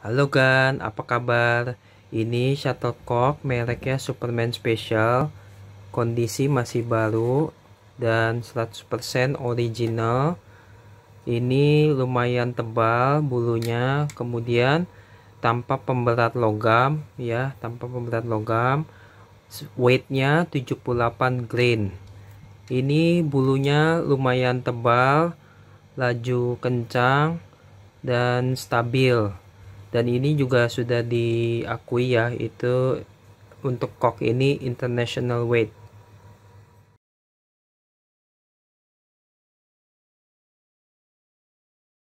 Halo Gan, apa kabar? Ini shuttlecock mereknya Superman Special. Kondisi masih baru dan 100% original. Ini lumayan tebal bulunya, kemudian tanpa pemberat logam ya, tanpa pemberat logam. Weightnya 78 grain. Ini bulunya lumayan tebal, laju kencang dan stabil dan ini juga sudah diakui ya itu untuk kok ini international weight